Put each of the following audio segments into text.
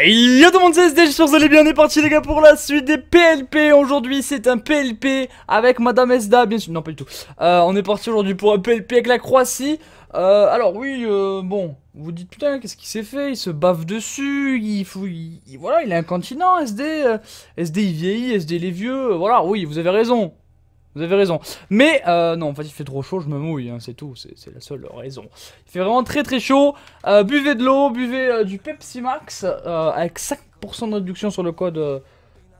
Hey yo tout le monde, c'est que sur allez bien, on est parti les gars pour la suite des PLP Aujourd'hui c'est un PLP avec Madame Esda, bien sûr, non pas du tout euh, On est parti aujourd'hui pour un PLP avec la Croatie euh, Alors oui, euh, bon, vous dites putain qu'est-ce qui s'est fait, il se bave dessus, il, fouille, voilà il est incontinent SD, SD il vieillit, SD il vieux, voilà oui vous avez raison vous avez raison. Mais euh, non, en fait, il fait trop chaud, je me mouille, hein, c'est tout. C'est la seule raison. Il fait vraiment très très chaud. Euh, buvez de l'eau, buvez euh, du Pepsi Max avec 5% de réduction sur le code.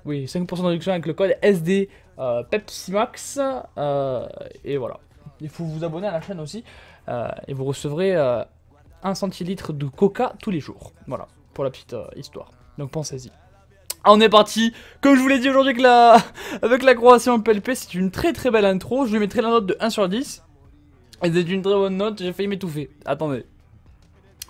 oui, 5% de réduction avec le code SD Pepsi Max. et voilà. Il faut vous abonner à la chaîne aussi. et vous recevrez 1 centilitre de coca tous les jours. Voilà, pour la petite histoire. Donc pensez-y. Ah, on est parti Comme je vous l'ai dit aujourd'hui avec la... avec la Croatie en PLP, c'est une très très belle intro. Je lui mettrai la note de 1 sur 10. Et c'est une très bonne note, j'ai failli m'étouffer. Attendez.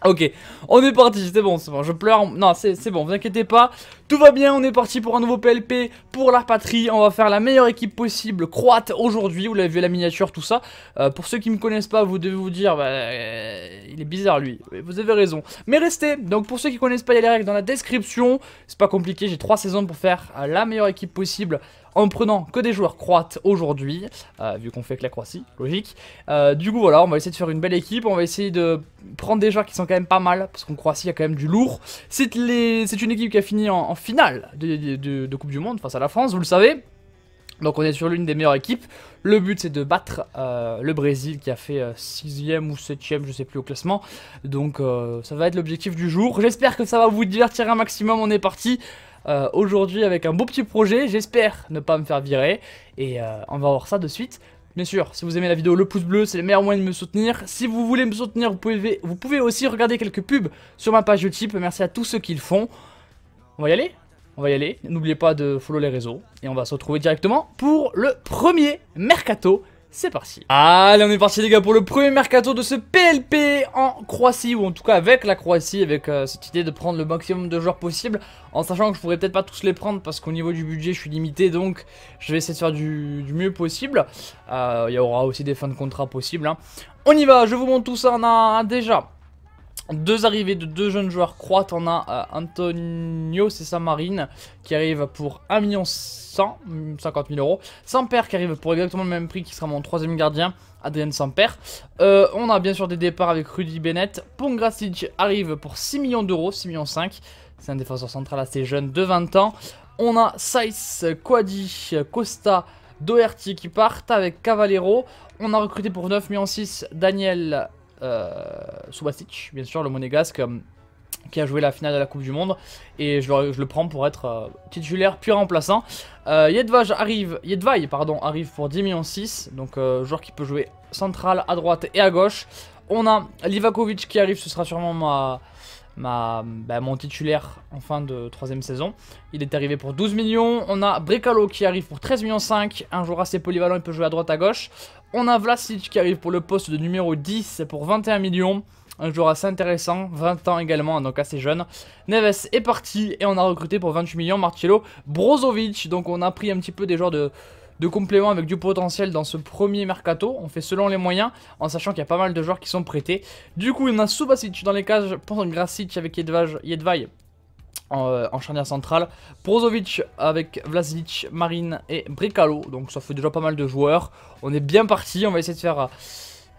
Ok, on est parti, c'est bon, c'est bon, je pleure, non c'est bon, vous inquiétez pas, tout va bien, on est parti pour un nouveau PLP, pour la patrie, on va faire la meilleure équipe possible, croate aujourd'hui, vous l'avez vu la miniature, tout ça, euh, pour ceux qui me connaissent pas, vous devez vous dire, bah, euh, il est bizarre lui, vous avez raison, mais restez, donc pour ceux qui connaissent pas, il y a les règles dans la description, c'est pas compliqué, j'ai trois saisons pour faire euh, la meilleure équipe possible en prenant que des joueurs croates aujourd'hui, euh, vu qu'on fait que la Croatie, logique. Euh, du coup, voilà, on va essayer de faire une belle équipe, on va essayer de prendre des joueurs qui sont quand même pas mal, parce qu'en Croatie, il y a quand même du lourd. C'est une équipe qui a fini en, finale de, Coupe du Monde face à la France, vous le savez. Donc on est sur l'une des meilleures équipes. Le but c'est de battre euh, le Brésil qui a fait 6ème ou 7ème, je sais plus au classement. Donc ça va être l'objectif du jour. J'espère que ça va vous divertir un maximum. On est parti euh, aujourd'hui avec un beau petit projet, j'espère ne pas me faire virer, et euh, on va voir ça de suite. Bien sûr, si vous aimez la vidéo, le pouce bleu, c'est le meilleur moyen de me soutenir. Si vous voulez me soutenir, vous pouvez, vous pouvez aussi regarder quelques pubs sur ma page YouTube, merci à tous ceux qui le font. On va y aller on va y aller, n'oubliez pas de follow les réseaux, et on va se retrouver directement pour le premier Mercato c'est parti Allez on est parti les gars pour le premier mercato de ce PLP en Croatie Ou en tout cas avec la Croatie, avec euh, cette idée de prendre le maximum de joueurs possible En sachant que je pourrais peut-être pas tous les prendre parce qu'au niveau du budget je suis limité Donc je vais essayer de faire du, mieux possible euh, Il y aura aussi des fins de contrat possibles hein. On y va, je vous montre tout ça, on a déjà deux arrivées de deux jeunes joueurs croates. On a euh, Antonio marine qui arrive pour 1 million 50 000 mm, euros. Sampère qui arrive pour exactement le même prix qui sera mon troisième gardien. Adrien Sampère. Euh, on a bien sûr des départs avec Rudy Bennett. Pongracic arrive pour 6 millions d'euros, 6 millions 5. C'est un défenseur central assez jeune de 20 ans. On a Saïs, Quadi Costa, Doherty qui partent avec Cavalero. On a recruté pour 9 millions 6 Daniel euh, Subasic, bien sûr, le monégasque euh, qui a joué la finale de la Coupe du Monde. Et je le, prends pour être euh, titulaire puis remplaçant. Yedvaj arrive, pardon, arrive pour 10 millions 6. Donc joueur qui peut jouer central, à droite et à gauche. On a Livakovic qui arrive, ce sera sûrement ma, bah, mon titulaire en fin de troisième saison. Il est arrivé pour 12 millions. On a Brekalo qui arrive pour 13 millions 5. Un joueur assez polyvalent, il peut jouer à droite à gauche. On a Vlasic qui arrive pour le poste de numéro 10 pour 21 millions. Un joueur assez intéressant, 20 ans également, donc assez jeune. Neves est parti et on a recruté pour 28 millions Marcello Brozovic. Donc on a pris un petit peu des joueurs de, de compléments avec du potentiel dans ce premier mercato. On fait selon les moyens, en sachant qu'il y a pas mal de joueurs qui sont prêtés. Du coup, on a Subasic dans les cages, Vlasic avec Yedvaj, euh, en, charnière centrale. Prozovic avec Vlasic, Marine et Bricalo. Donc ça fait déjà pas mal de joueurs. On est bien parti. On va essayer de faire euh,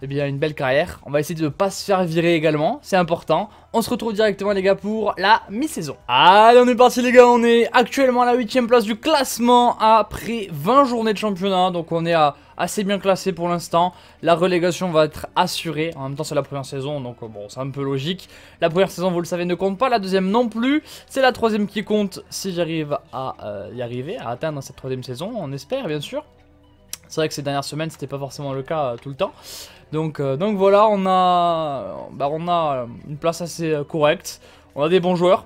eh bien, une belle carrière. On va essayer de ne pas se faire virer également, c'est important. On se retrouve directement les gars pour la mi-saison. Allez, on est parti les gars, on est actuellement à la 8 place du classement après 20 journées de championnat. Donc on est assez bien classé pour l'instant. La relégation va être assurée. En même temps, c'est la première saison, donc euh, bon, c'est un peu logique. La première saison, vous le savez, ne compte pas. La deuxième non plus. C'est la troisième qui compte si j'arrive à euh, y arriver, à atteindre cette troisième saison. On espère, bien sûr. C'est vrai que ces dernières semaines, c'était pas forcément le cas euh, tout le temps. Euh, donc, voilà, on a, bah, on a une place assez euh, correcte. On a des bons joueurs.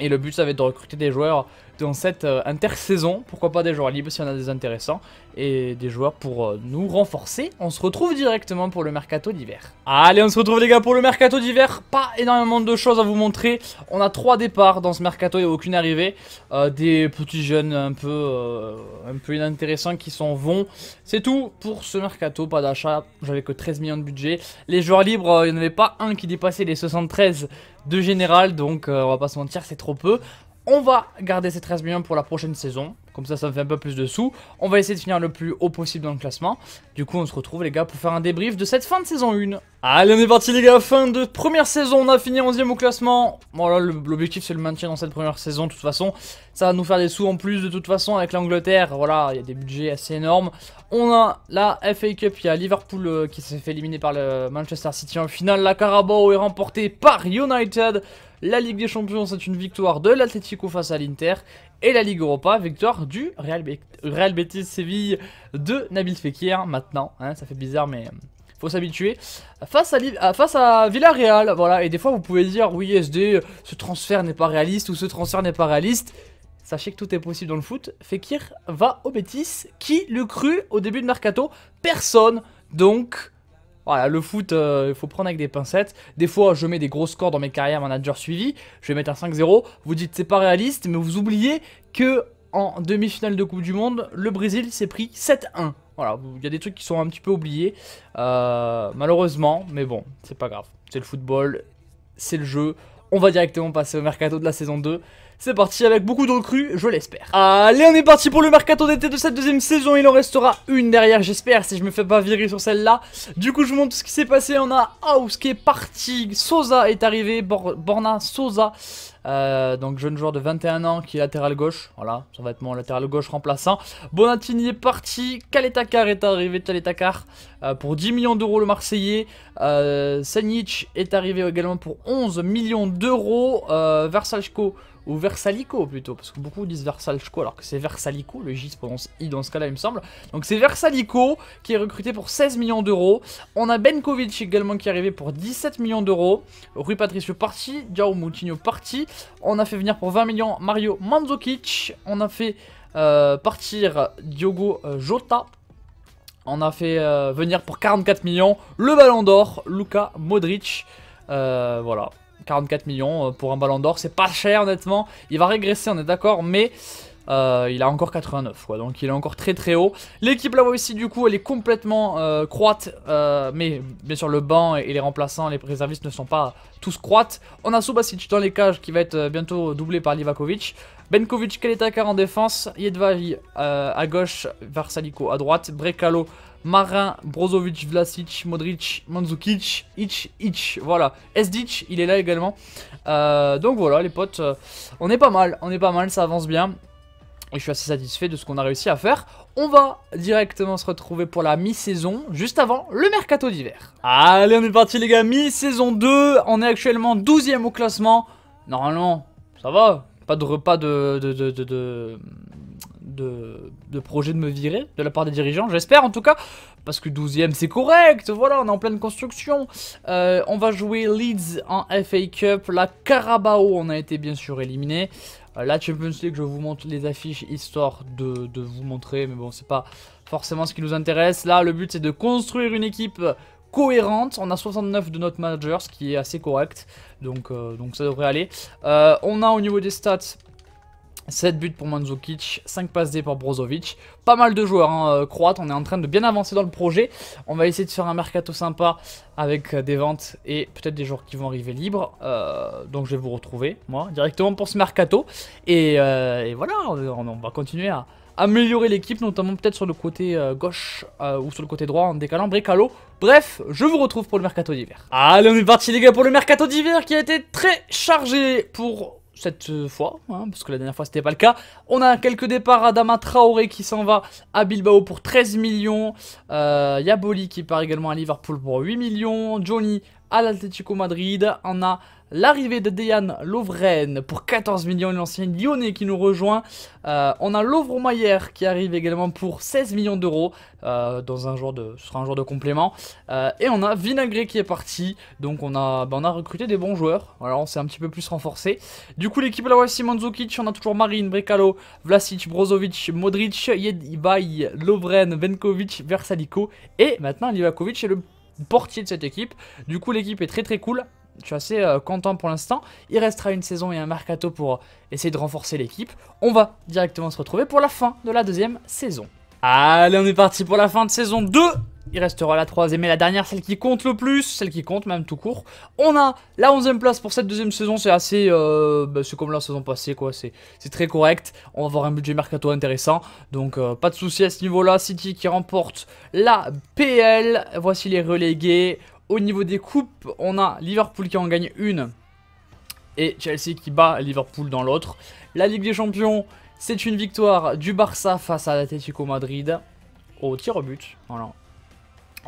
Et le but, ça va être de recruter des joueurs dans cette euh, intersaison. Pourquoi pas des joueurs libres si on a des intéressants. Et des joueurs pour euh, nous renforcer. On se retrouve directement pour le mercato d'hiver. Allez, on se retrouve les gars pour le mercato d'hiver. Pas énormément de choses à vous montrer. On a trois départs dans ce mercato et aucune arrivée. Euh, des petits jeunes un peu, un peu inintéressants qui s'en vont. C'est tout pour ce mercato. Pas d'achat. J'avais que 13 millions de budget. Les joueurs libres, il n'y en avait pas un qui dépassait les 73 de général, donc euh, on va pas se mentir, c'est trop peu. On va garder ces 13 millions pour la prochaine saison. Comme ça, ça me fait un peu plus de sous. On va essayer de finir le plus haut possible dans le classement. Du coup, on se retrouve, les gars, pour faire un débrief de cette fin de saison 1. Allez, on est parti, les gars. Fin de première saison. On a fini 11ème au classement. Bon, là, l'objectif, c'est le maintien dans cette première saison, de toute façon. Ça va nous faire des sous en plus, de toute façon, avec l'Angleterre. Voilà, il y a des budgets assez énormes. On a la FA Cup. Il y a Liverpool euh, qui s'est fait éliminer par le Manchester City en finale. La Carabao est remportée par United. La Ligue des Champions, c'est une victoire de l'Atlético face à l'Inter et la Ligue Europa. Victoire du Real, bétis Real Betis Séville de Nabil Fekir maintenant. Hein, ça fait bizarre, mais euh, faut s'habituer. Face à, euh, face à Villarreal, voilà. Et des fois, vous pouvez dire oui, SD, ce transfert n'est pas réaliste ou ce transfert n'est pas réaliste. Sachez que tout est possible dans le foot. Fekir va au Betis. Qui le crut au début de Mercato Personne. Donc, voilà, le foot, euh, il faut prendre avec des pincettes. Des fois, je mets des gros scores dans mes carrières manager suivi. Je vais mettre un 5-0. Vous dites c'est pas réaliste, mais vous oubliez que en demi-finale de Coupe du Monde, le Brésil s'est pris 7-1. Voilà, il y a des trucs qui sont un petit peu oubliés, euh, malheureusement, mais bon, c'est pas grave. C'est le football, c'est le jeu. On va directement passer au mercato de la saison 2. C'est parti avec beaucoup de recrues, je l'espère. Allez, on est parti pour le mercato d'été de cette deuxième saison. Il en restera une derrière, j'espère, si je me fais pas virer sur celle-là. Du coup, je vous montre ce qui s'est passé. On a House qui est parti, Sosa est arrivé, Borna Sosa. Euh, donc jeune joueur de 21 ans qui est latéral gauche, voilà, son vêtement latéral gauche remplaçant. Bonatini est parti, Kaletakar est arrivé, Kaletakar euh, pour 10 millions d'euros le Marseillais. Euh, est arrivé également pour 11 millions d'euros. Euh, Versalchko ou Versalico plutôt, parce que beaucoup disent Versalico alors que c'est Versalico, le J se prononce I dans ce cas-là il me semble. Donc c'est Versalico qui est recruté pour 16 millions d'euros. On a Benkovic également qui est arrivé pour 17 millions d'euros. Rui Patricio parti, Jao Moutinho parti. On a fait venir pour 20 millions Mario Mandzukic. On a fait euh, partir Diogo euh, Jota. On a fait euh, venir pour 44 millions le Ballon d'Or, Luca Modric. voilà, 44 millions euh, pour un ballon d'or, c'est pas cher honnêtement. Il va régresser, on est d'accord, mais euh, il a encore 89 quoi, donc il est encore très très haut. L'équipe là-bas aussi du coup elle est complètement euh, croate, mais bien sûr le banc et les remplaçants, les réservistes ne sont pas tous croates. On a Subasic dans les cages qui va être bientôt doublé par Livakovic. Benkovic, Kaletakar en défense, Yedvaji à gauche, Varsaliko à droite, Brekalo Marin, Brozovic, Vlasic, Modric, Mandzukic, Itch, Ich, voilà. Sdic, il est là également. Euh, donc voilà les potes, euh, on est pas mal, on est pas mal, ça avance bien. Et je suis assez satisfait de ce qu'on a réussi à faire. On va directement se retrouver pour la mi-saison, juste avant le mercato d'hiver. Allez, on est parti les gars, mi-saison 2, on est actuellement 12ème au classement. Normalement, ça va, pas de repas de, de de, projet de me virer de la part des dirigeants, j'espère en tout cas, parce que 12ème c'est correct, voilà, on est en pleine construction. Euh, on va jouer Leeds en FA Cup, la Carabao, on a été bien sûr éliminé. Euh, la Champions League, je vous montre les affiches histoire de, vous montrer, mais bon, c'est pas forcément ce qui nous intéresse. Là, le but c'est de construire une équipe cohérente. On a 69 de notre manager, ce qui est assez correct. Donc, euh, donc ça devrait aller. on a au niveau des stats 7 buts pour Mandzukic, 5 passes D pour Brozovic. Pas mal de joueurs hein, euh, croates, on est en train de bien avancer dans le projet. On va essayer de faire un mercato sympa avec euh, des ventes et peut-être des joueurs qui vont arriver libres. Euh, donc je vais vous retrouver, moi, directement pour ce mercato. Et, voilà, on, va continuer à améliorer l'équipe, notamment peut-être sur le côté gauche ou sur le côté droit en décalant Bricalo. Bref, je vous retrouve pour le mercato d'hiver. Allez, on est parti les gars pour le mercato d'hiver qui a été très chargé pour cette euh, fois, hein, parce que la dernière fois c'était pas le cas. On a quelques départs, Adama Traoré qui s'en va à Bilbao pour 13 millions, euh, Yaboli qui part également à Liverpool pour 8 millions, Johnny à l'Atlético Madrid. On a l'arrivée de Dejan Lovren pour 14 millions, l'ancien lyonnais qui nous rejoint. Euh, on a Lovro Mayer qui arrive également pour 16 millions d'euros, euh, dans un de, ce sera un jour de complément. Euh, et on a Vinagré qui est parti, donc on a, bah, on a recruté des bons joueurs, alors on s'est un petit peu plus renforcé. Du coup l'équipe là voici Mandzukic, on a toujours Marine, Brekalo, Vlasic, Brozovic, Modric, Yedibai, Lovren, Venkovic, Versalico et maintenant Livakovic est le portier de cette équipe. Du coup, l'équipe est très très cool. Je suis assez euh, content pour l'instant. Il restera une saison et un mercato pour euh, essayer de renforcer l'équipe. On va directement se retrouver pour la fin de la deuxième saison. Allez, on est parti pour la fin de saison 2 il restera la troisième et la dernière, celle qui compte le plus, celle qui compte même tout court. On a la onzième place pour cette deuxième saison, c'est assez... Euh, bah, c'est comme la saison passée, quoi, c'est très correct. On va avoir un budget mercato intéressant, donc euh, pas de souci à ce niveau-là. City qui remporte la PL, voici les relégués. Au niveau des coupes, on a Liverpool qui en gagne une et Chelsea qui bat Liverpool dans l'autre. La Ligue des Champions, c'est une victoire du Barça face à l'Atlético Madrid au tir au but. Voilà.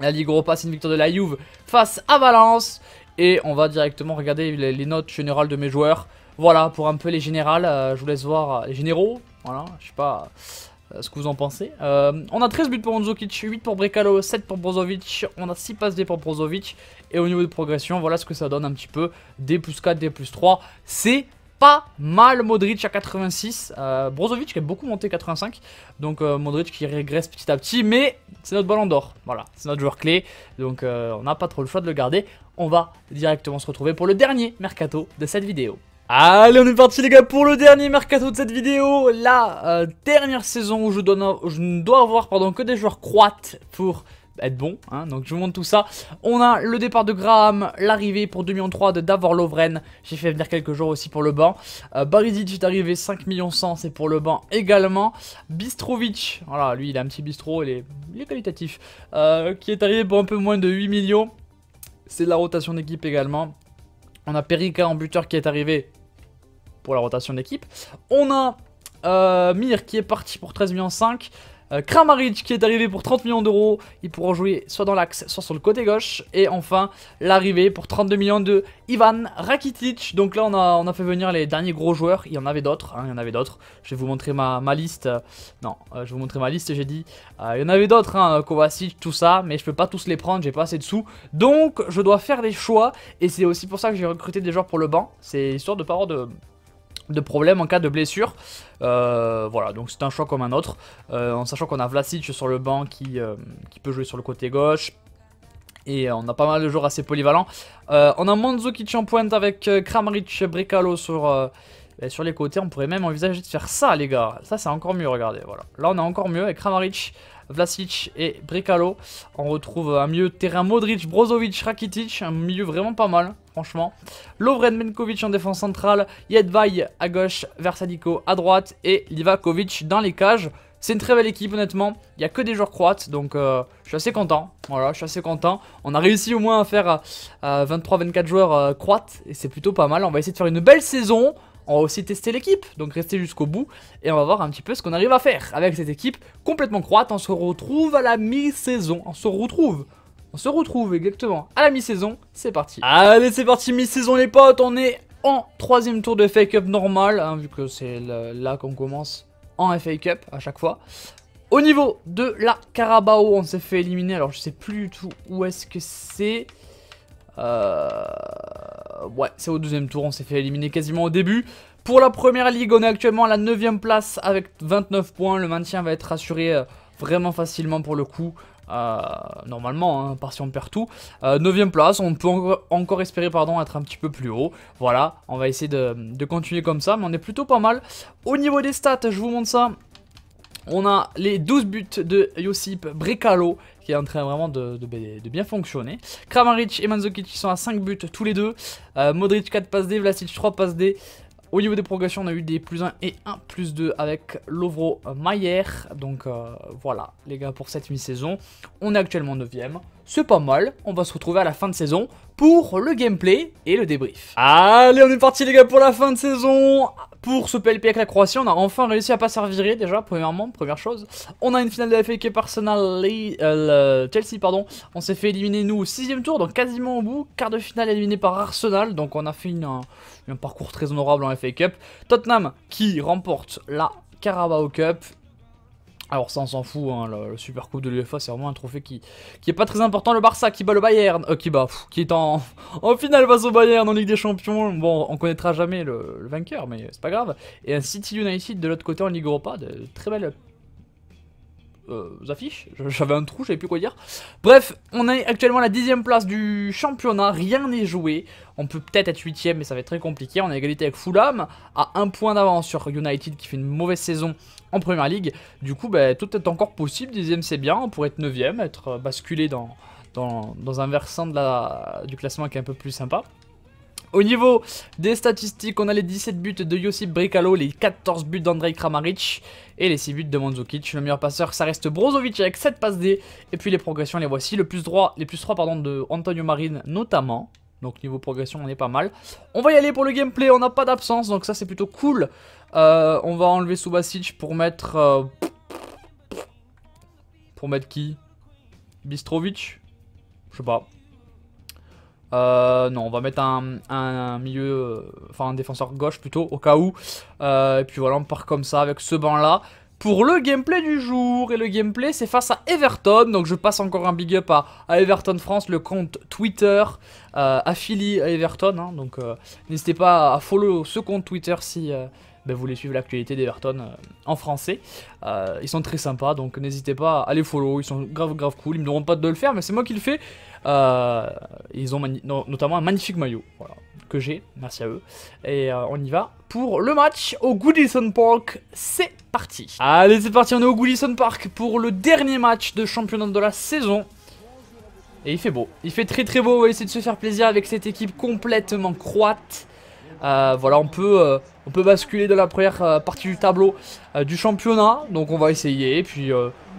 La Ligue Europa, une victoire de la Juve face à Valence. Et on va directement regarder les, notes générales de mes joueurs. Voilà, pour un peu les générales, euh, je vous laisse voir les généraux. Voilà, je sais pas euh, ce que vous en pensez. Euh, on a 13 buts pour Monzokic, 8 pour Brekalo, 7 pour Brozovic. On a 6 passes D pour Brozovic. Et au niveau de progression, voilà ce que ça donne un petit peu. D plus 4, D plus 3. C'est pas mal Modric à 86. Euh, Brozovic qui est beaucoup monté 85. Donc euh, Modric qui régresse petit à petit. Mais c'est notre ballon d'or. Voilà, c'est notre joueur clé. Donc euh, on n'a pas trop le choix de le garder. On va directement se retrouver pour le dernier mercato de cette vidéo. Allez, on est parti les gars pour le dernier mercato de cette vidéo. La dernière saison où je, je ne dois avoir que des joueurs croates pour être bon. Hein. donc je vous montre tout ça. On a le départ de Graham, l'arrivée pour 2 millions 3 de Davor Lovren. J'ai fait venir quelques jours aussi pour le banc. Euh, Barizic est arrivé 5 millions 100, c'est pour le banc également. Bistrovic, voilà, lui il a un petit bistrot, il est, qualitatif. Euh, qui est arrivé pour un peu moins de 8 millions. C'est de la rotation d'équipe également. On a Perica en buteur qui est arrivé pour la rotation d'équipe. On a euh, Mir qui est parti pour 13 millions 5. Euh, Kramaric qui est arrivé pour 30 millions d'euros. Il pourra jouer soit dans l'axe, soit sur le côté gauche. Et enfin, l'arrivée pour 32 millions de Ivan Rakitic. Donc là, on a, on a fait venir les derniers gros joueurs. Il y en avait d'autres. Hein, il y en avait d'autres. Je vais vous montrer ma, liste. Euh, non, euh, je vais vous montrer ma liste, j'ai dit. il y en avait d'autres, hein, Kovacic, tout ça. Mais je peux pas tous les prendre, j'ai pas assez de sous. Donc, je dois faire des choix. Et c'est aussi pour ça que j'ai recruté des joueurs pour le banc. C'est histoire de pas de de problème en cas de blessure. Euh, voilà, donc c'est un choix comme un autre. Euh, en sachant qu'on a Vlasic sur le banc qui, euh, qui, peut jouer sur le côté gauche. Et on a pas mal de joueurs assez polyvalents. on a qui en pointe avec Kramaric Bricalo sur, sur les côtés. On pourrait même envisager de faire ça, les gars. Ça, c'est encore mieux, regardez. Voilà. Là, on a encore mieux avec Kramaric Vlasic et Brikalo. On retrouve un milieu terrain Modric, Brozovic, Rakitic, un milieu vraiment pas mal franchement. Lovren Menkovic en défense centrale, Yedvay à gauche, Versadico à droite et Livakovic dans les cages. C'est une très belle équipe honnêtement, il n'y a que des joueurs croates, donc euh, je suis assez content, voilà, je suis assez content. On a réussi au moins à faire 23-24 euh, joueurs euh, croates, et c'est plutôt pas mal, on va essayer de faire une belle saison, on va aussi tester l'équipe, donc restez jusqu'au bout et on va voir un petit peu ce qu'on arrive à faire avec cette équipe complètement croate. On se retrouve à la mi-saison, on se retrouve on se retrouve exactement à la mi-saison, c'est parti. Allez, c'est parti, mi-saison les potes, on est en troisième tour de FA Cup normal, hein, vu que c'est là qu'on commence en FA Cup à chaque fois. Au niveau de la Carabao, on s'est fait éliminer, alors je sais plus du tout où est-ce que c'est. Euh, ouais, c'est au deuxième tour, on s'est fait éliminer quasiment au début. Pour la première ligue, on est actuellement à la 9ème place avec 29 points. Le maintien va être assuré euh, vraiment facilement pour le coup. Euh, normalement, hein, par si on perd tout. Euh, 9ème place, on peut encore espérer pardon, être un petit peu plus haut. Voilà, on va essayer de, continuer comme ça, mais on est plutôt pas mal. Au niveau des stats, je vous montre ça. On a les 12 buts de Josip Brekalo qui est en train vraiment de, bien fonctionner. Kramaric et Manzokic sont à 5 buts tous les deux. Euh, Modric 4 passes D, Vlasic 3 passes D. Au niveau des progressions, on a eu des plus 1 et 1 plus 2 avec Lovro Mayer. Donc euh, voilà, les gars, pour cette mi-saison, on est actuellement 9ème. C'est pas mal, on va se retrouver à la fin de saison pour le gameplay et le débrief. Allez, on est parti les gars pour la fin de saison pour ce PLP avec la Croatie, on a enfin réussi à pas servir déjà, premièrement, première chose. On a une finale de la FA Cup Arsenal et euh, Chelsea, pardon. On s'est fait éliminer nous au sixième tour, donc quasiment au bout. Quart de finale éliminé par Arsenal, donc on a fait un, un parcours très honorable en FA Cup. Tottenham qui remporte la Carabao Cup alors ça on s'en fout, hein, le, Super Coupe de l'UFA c'est vraiment un trophée qui, qui est pas très important. Le Barça qui bat le Bayern, euh, qui bat, qui est en, finale face au Bayern en Ligue des Champions. Bon, on connaîtra jamais le, vainqueur, mais c'est pas grave. Et un City United de l'autre côté en Ligue Europa, de très belles euh, affiches. J'avais un trou, j'avais plus quoi dire. Bref, on est actuellement à la dixième place du championnat. Rien n'est joué. On peut peut-être être huitième, mais ça va être très compliqué. On a égalité avec Fulham, à un point d'avance sur United qui fait une mauvaise saison en Première ligue, Du coup, ben, tout est encore possible. Dixième, c'est bien. On pourrait être neuvième, être euh, basculé dans, dans, un versant de la, du classement qui est un peu plus sympa. Au niveau des statistiques, on a les 17 buts de Josip Bricalo, les 14 buts d'Andrei Kramaric et les 6 buts de Mandzukic. Le meilleur passeur, ça reste Brozovic avec 7 passes D. Et puis les progressions, les voici. Le plus droit, les plus 3 pardon, de Antonio Marine notamment. Donc niveau progression, on est pas mal. On va y aller pour le gameplay, on n'a pas d'absence, donc ça c'est plutôt cool. Euh, on va enlever Subasic pour mettre... Euh, pour mettre qui Bistrovic Je sais pas. Euh, non, on va mettre un, milieu, euh, enfin un défenseur gauche plutôt, au cas où. Euh, et puis voilà, on part comme ça avec ce banc-là. Pour le gameplay du jour, et le gameplay c'est face à Everton, donc je passe encore un big up à, Everton France, le compte Twitter affilié à Everton, hein. donc n'hésitez pas à follow ce compte Twitter si ben, vous voulez suivre l'actualité d'Everton en français. ils sont très sympas, donc n'hésitez pas à les follow, ils sont grave grave cool, ils me demanderont pas de le faire, mais c'est moi qui le fais, euh, ils ont notamment un magnifique maillot que j'ai, merci à eux. Et euh, on y va pour le match au Goodison Park. C'est parti. Allez, c'est parti, on est au Goodison Park pour le dernier match de championnat de la saison. Et il fait beau. Il fait très très beau. On va essayer de se faire plaisir avec cette équipe complètement croate. Euh, voilà, on peut, on peut basculer dans la première partie du tableau du championnat. Donc on va essayer. Et puis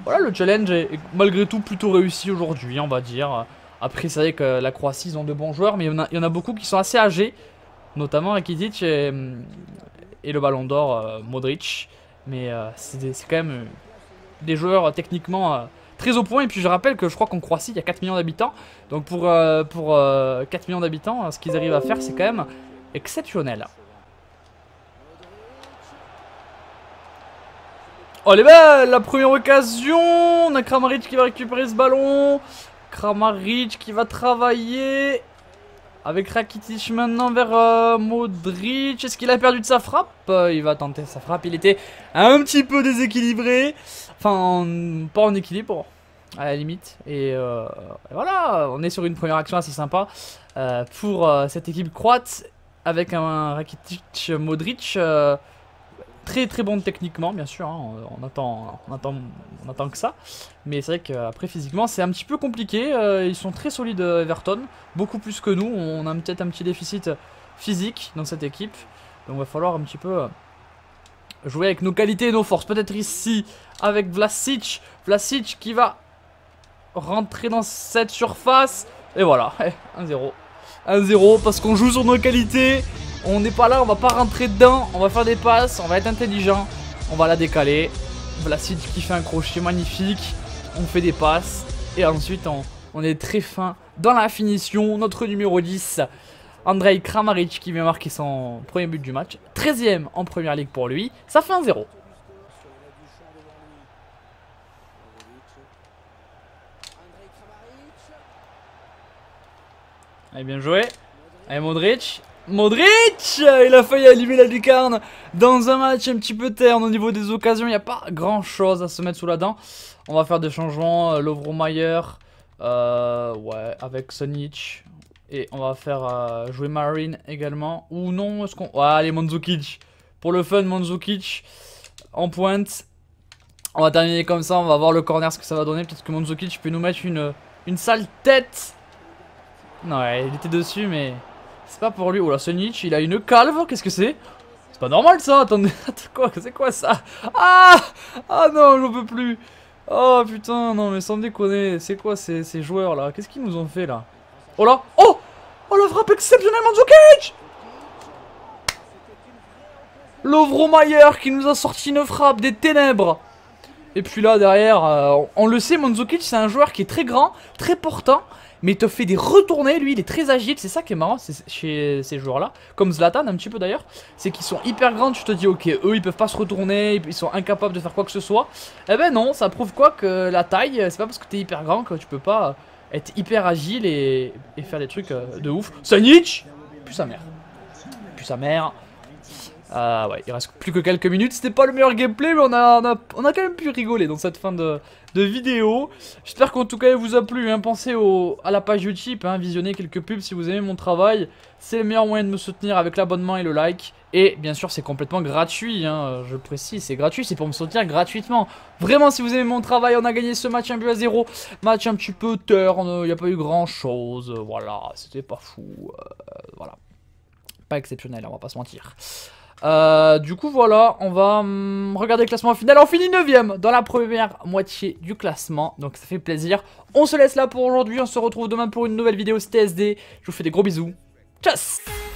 voilà, le challenge est malgré tout plutôt réussi aujourd'hui, on va dire. Après, c'est vrai que la Croatie, ils ont de bons joueurs, mais il y en a, beaucoup qui sont assez âgés, notamment Rakitic et, hum, et le Ballon d'Or euh, Modric. Mais euh, c'est quand même euh, des joueurs techniquement très au point. Et puis je rappelle que je crois qu'en Croatie, il y a 4 millions d'habitants. Donc pour, pour 4 millions d'habitants, ce qu'ils arrivent à faire, c'est quand même exceptionnel. Oh les belles la première occasion, on a qui va récupérer ce ballon, Kramaric qui va travailler avec Rakitic maintenant vers euh, Modric. Est-ce qu'il a perdu de sa frappe euh, Il va tenter sa frappe. Il était un petit peu déséquilibré. Enfin, pas en équilibre, à la limite. Euh, et, voilà, on est sur une première action assez sympa pour cette équipe croate. Avec un Rakitic Modric très très bon techniquement, bien sûr, hein, on, attend, on, attend, que ça. Mais c'est vrai qu'après euh, physiquement c'est un petit peu compliqué, euh, ils sont très solides euh, Everton, beaucoup plus que nous, on a peut-être un petit déficit physique dans cette équipe. Donc il va falloir un petit peu jouer avec nos qualités et nos forces. Peut-être ici avec Vlasic, Vlasic qui va rentrer dans cette surface. Et voilà, 1-0. 1-0 parce qu'on joue sur nos qualités on n'est pas là, on va pas rentrer dedans. On va faire des passes, on va être intelligent. On va la décaler. Vlasic qui fait un crochet magnifique. On fait des passes. Et ensuite, on, est très fin dans la finition. Notre numéro 10, Andrei Kramaric qui vient marquer son premier but du match. 13ème en première ligue pour lui. Ça fait un 0. Allez, bien joué. Allez, Modric. Modric euh, Il a failli allumer la lucarne dans un match un petit peu terne au niveau des occasions. Il n'y a pas grand chose à se mettre sous la dent. On va faire des changements. Euh, Lovro Mayer, euh, ouais, avec Sonic. Et on va faire jouer Marine également. Ou non, est-ce qu'on... Ouais, allez, Mandzukic. Pour le fun, Mandzukic en pointe. On va terminer comme ça, on va voir le corner, ce que ça va donner. Peut-être que Mandzukic peut nous mettre une, une sale tête. Non, il était dessus, mais... C'est pas pour lui. Oh là, ce niche, il a une calve. Qu'est-ce que c'est C'est pas normal ça. Attendez, quoi C'est quoi ça Ah Ah non, j'en peux plus. Oh putain, non mais sans déconner. C'est quoi ces, joueurs là Qu'est-ce qu'ils nous ont fait là Oh là Oh Oh la frappe exceptionnelle Jokage Lovro Mayer qui nous a sorti une frappe des ténèbres et puis là, derrière, euh, on le sait, Monzokic, c'est un joueur qui est très grand, très portant, mais il te fait des retournées, lui, il est très agile. C'est ça qui est marrant chez ces joueurs-là, comme Zlatan un petit peu d'ailleurs. C'est qu'ils sont hyper grands, tu te dis, ok, eux, ils peuvent pas se retourner, ils sont incapables de faire quoi que ce soit. Eh ben non, ça prouve quoi que la taille, euh, c'est pas parce que t'es hyper grand que tu peux pas euh, être hyper agile et, faire des trucs de ouf. Sanic Puis sa mère. Puis sa mère. Ah ouais, il reste plus que quelques minutes. C'était pas le meilleur gameplay, mais on a, on a, quand même pu rigoler dans cette fin de, vidéo. J'espère qu'en tout cas, il vous a plu. Hein. Pensez au, à la page YouTube, hein. visionnez quelques pubs si vous aimez mon travail. C'est le meilleur moyen de me soutenir avec l'abonnement et le like. Et bien sûr, c'est complètement gratuit, hein. je précise, c'est gratuit, c'est pour me soutenir gratuitement. Vraiment, si vous aimez mon travail, on a gagné ce match un but à zéro. Match un petit peu turn, il n'y a pas eu grand-chose, voilà, c'était pas fou, euh, voilà. Pas exceptionnel, on va pas se mentir. Euh, du coup, voilà, on va hum, regarder le classement final. On finit 9ème dans la première moitié du classement. Donc, ça fait plaisir. On se laisse là pour aujourd'hui. On se retrouve demain pour une nouvelle vidéo. C'était SD. Je vous fais des gros bisous. Tchuss